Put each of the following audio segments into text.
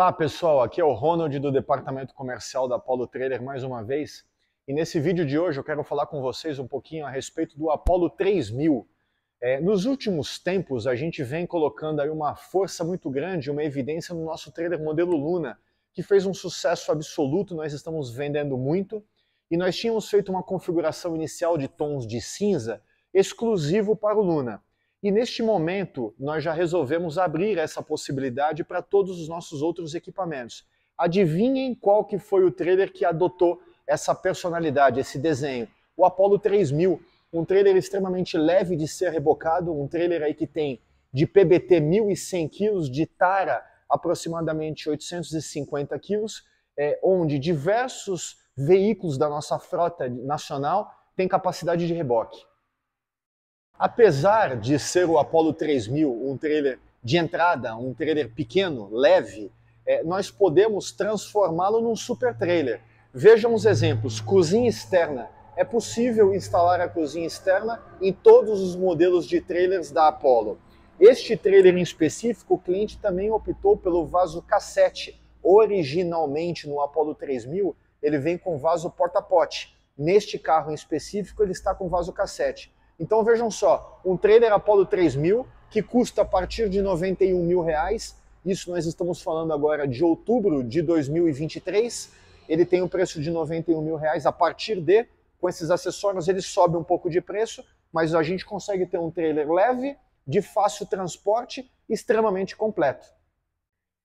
Olá pessoal, aqui é o Ronald do departamento comercial da Apollo Trailer mais uma vez. E nesse vídeo de hoje eu quero falar com vocês um pouquinho a respeito do Apollo 3000. É, nos últimos tempos a gente vem colocando aí uma força muito grande, uma evidência no nosso trailer modelo Luna, que fez um sucesso absoluto, nós estamos vendendo muito. E nós tínhamos feito uma configuração inicial de tons de cinza exclusivo para o Luna. E neste momento, nós já resolvemos abrir essa possibilidade para todos os nossos outros equipamentos. Adivinhem qual que foi o trailer que adotou essa personalidade, esse desenho. O Apollo 3000, um trailer extremamente leve de ser rebocado, um trailer aí que tem de PBT 1.100 kg, de tara aproximadamente 850 kg, é, onde diversos veículos da nossa frota nacional têm capacidade de reboque apesar de ser o Apollo 3000 um trailer de entrada, um trailer pequeno, leve, é, nós podemos transformá-lo num super trailer. Vejam os exemplos: cozinha externa. É possível instalar a cozinha externa em todos os modelos de trailers da Apollo. Este trailer em específico, o cliente também optou pelo vaso cassete. Originalmente no Apollo 3000, ele vem com vaso porta-pote. Neste carro em específico, ele está com vaso cassete. Então vejam só, um trailer Apollo 3000 que custa a partir de 91 mil reais, isso nós estamos falando agora de outubro de 2023, ele tem um preço de 91 mil reais a partir de, com esses acessórios ele sobe um pouco de preço, mas a gente consegue ter um trailer leve, de fácil transporte, extremamente completo.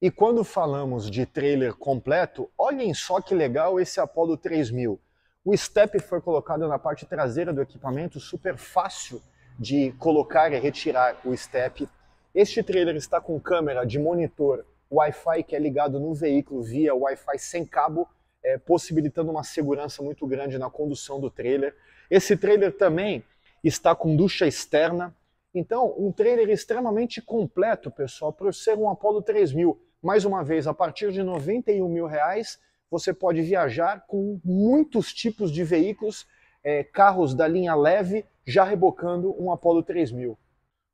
E quando falamos de trailer completo, olhem só que legal esse Apollo 3000. O step foi colocado na parte traseira do equipamento, super fácil de colocar e retirar o step. Este trailer está com câmera de monitor Wi-Fi que é ligado no veículo via Wi-Fi sem cabo, é, possibilitando uma segurança muito grande na condução do trailer. Esse trailer também está com ducha externa, então um trailer extremamente completo, pessoal, para ser um Apollo 3000. Mais uma vez, a partir de R$ 91 mil reais, você pode viajar com muitos tipos de veículos, é, carros da linha leve, já rebocando um Apollo 3000.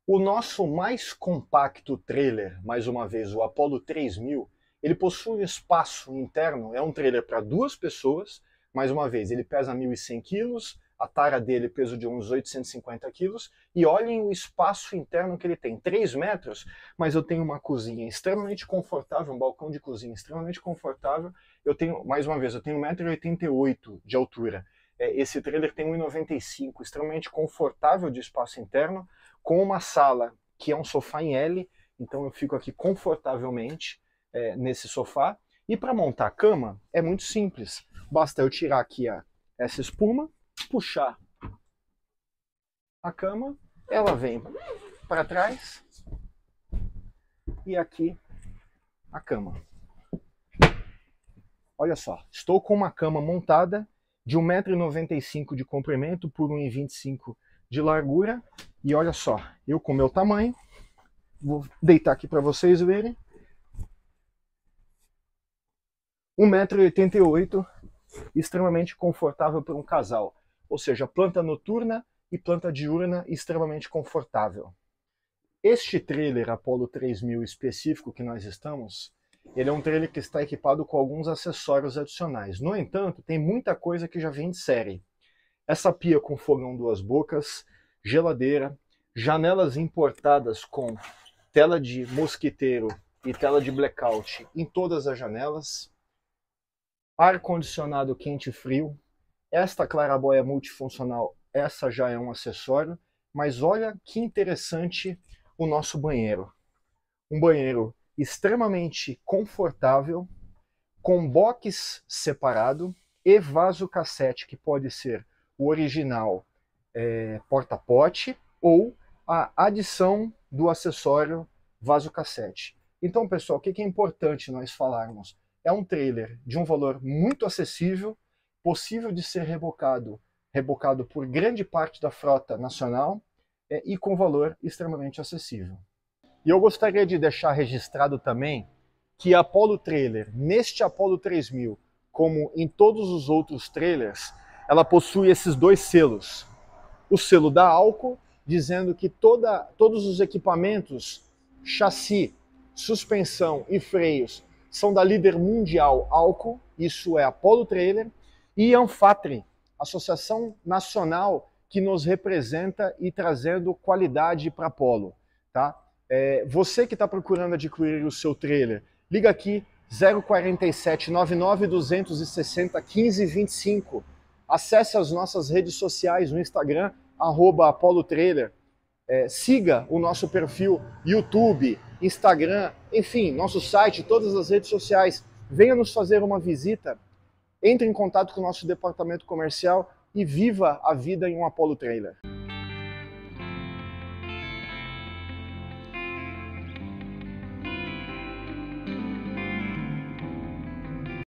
O nosso mais compacto trailer, mais uma vez, o Apollo 3000, ele possui um espaço interno, é um trailer para duas pessoas, mais uma vez, ele pesa 1.100 quilos, a tara dele, peso de uns 850 quilos, e olhem o espaço interno que ele tem, 3 metros, mas eu tenho uma cozinha extremamente confortável, um balcão de cozinha extremamente confortável, eu tenho, mais uma vez, eu tenho 1,88m de altura, é, esse trailer tem 1,95, extremamente confortável de espaço interno, com uma sala que é um sofá em L, então eu fico aqui confortavelmente é, nesse sofá. E para montar a cama é muito simples, basta eu tirar aqui a, essa espuma, puxar a cama, ela vem para trás e aqui a cama. Olha só, estou com uma cama montada de 1,95m de comprimento por 1,25m de largura. E olha só, eu com meu tamanho, vou deitar aqui para vocês verem. 1,88m, extremamente confortável para um casal ou seja, planta noturna e planta diurna extremamente confortável. Este trailer Apollo 3000 específico que nós estamos, ele é um trailer que está equipado com alguns acessórios adicionais. No entanto, tem muita coisa que já vem de série. Essa pia com fogão duas bocas, geladeira, janelas importadas com tela de mosquiteiro e tela de blackout em todas as janelas, ar condicionado quente e frio, esta clarabóia é multifuncional, essa já é um acessório, mas olha que interessante o nosso banheiro. Um banheiro extremamente confortável, com box separado e vaso cassete, que pode ser o original é, porta-pote ou a adição do acessório vaso cassete. Então, pessoal, o que é importante nós falarmos? É um trailer de um valor muito acessível, possível de ser rebocado, rebocado por grande parte da frota nacional é, e com valor extremamente acessível. E eu gostaria de deixar registrado também que a Apollo Trailer, neste Apollo 3000, como em todos os outros trailers, ela possui esses dois selos. O selo da Alco, dizendo que toda, todos os equipamentos, chassi, suspensão e freios são da líder mundial Alco, isso é Apollo Trailer, e Anfatri, é associação nacional que nos representa e trazendo qualidade para Polo. Tá? É, você que está procurando adquirir o seu trailer, liga aqui 047 99 260 1525. Acesse as nossas redes sociais no Instagram, arroba Apolo Trailer. É, siga o nosso perfil YouTube, Instagram, enfim, nosso site, todas as redes sociais. Venha nos fazer uma visita entre em contato com o nosso departamento comercial e viva a vida em um Apollo Trailer.